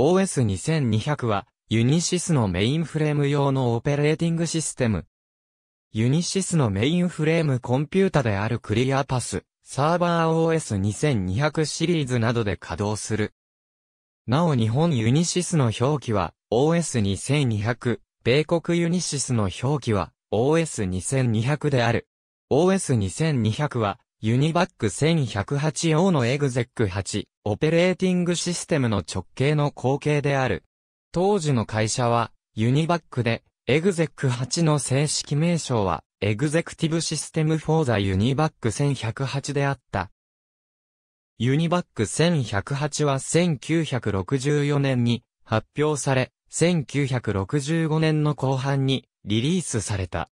OS2200 は、ユニシスのメインフレーム用のオペレーティングシステム。ユニシスのメインフレームコンピュータであるクリアパス、サーバー OS2200 シリーズなどで稼働する。なお日本ユニシスの表記は OS2200、米国ユニシスの表記は OS2200 である。OS2200 はユニバック 1108O のエグゼック8、オペレーティングシステムの直系の後継である。当時の会社は、ユニバックで、エグゼック8の正式名称は、エグゼクティブシステムフォーザユニバック1108であった。ユニバック1108は1964年に発表され、1965年の後半にリリースされた。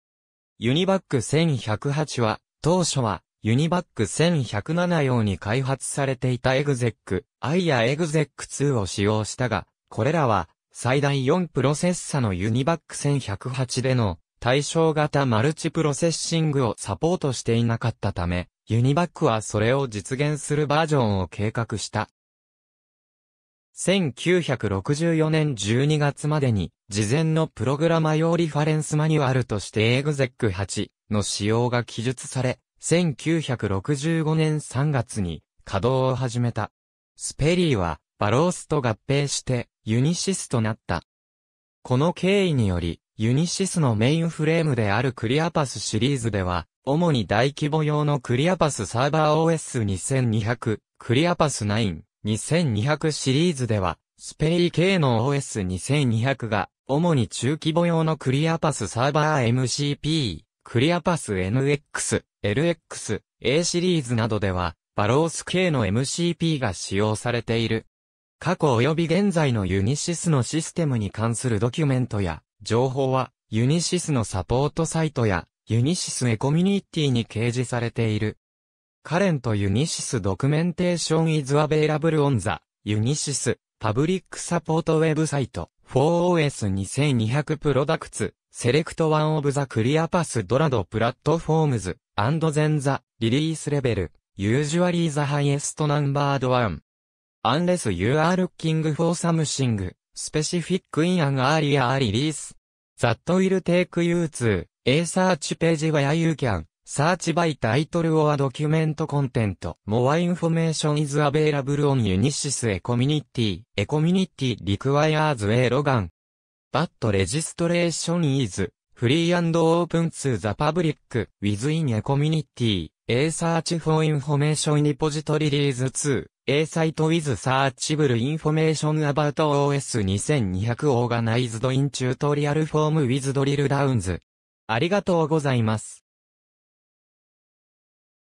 ユニバック1108は、当初は、ユニバック1107用に開発されていたエグゼック i やエグゼック2を使用したが、これらは最大4プロセッサのユニバック1108での対象型マルチプロセッシングをサポートしていなかったため、ユニバックはそれを実現するバージョンを計画した。1964年12月までに、事前のプログラマ用リファレンスマニュアルとしてエグゼック8の使用が記述され、1965年3月に稼働を始めた。スペリーはバロースと合併してユニシスとなった。この経緯により、ユニシスのメインフレームであるクリアパスシリーズでは、主に大規模用のクリアパスサーバー OS2200、クリアパス9、2200シリーズでは、スペリー系の OS2200 が、主に中規模用のクリアパスサーバー MCP、クリアパス NX、LX、A シリーズなどでは、バロース系の MCP が使用されている。過去及び現在のユニシスのシステムに関するドキュメントや情報はユニシスのサポートサイトやユニシスエコミュニティに掲示されている。カレントユニシスドキュメンテーションイズアベイラブルオンザユニシスパブリックサポートウェブサイト 4OS2200 プロダクツセレクトワンオブザクリアパスドラドプラットフォームズ and then the release level, usually the highest numbered one. Unless you are looking for something specific in an earlier release, that will take you to a search page where you can search by title or document content. More information is available on Unisys a community. A community requires a login. But registration is フリーオープンツーザパブリック、ウィズインエコミュニティ、A Search for Information Repository Release 2, A Site with Searchable Information About OS 2200 Organized in Tutorial Form with Drill Downs。ありがとうございます。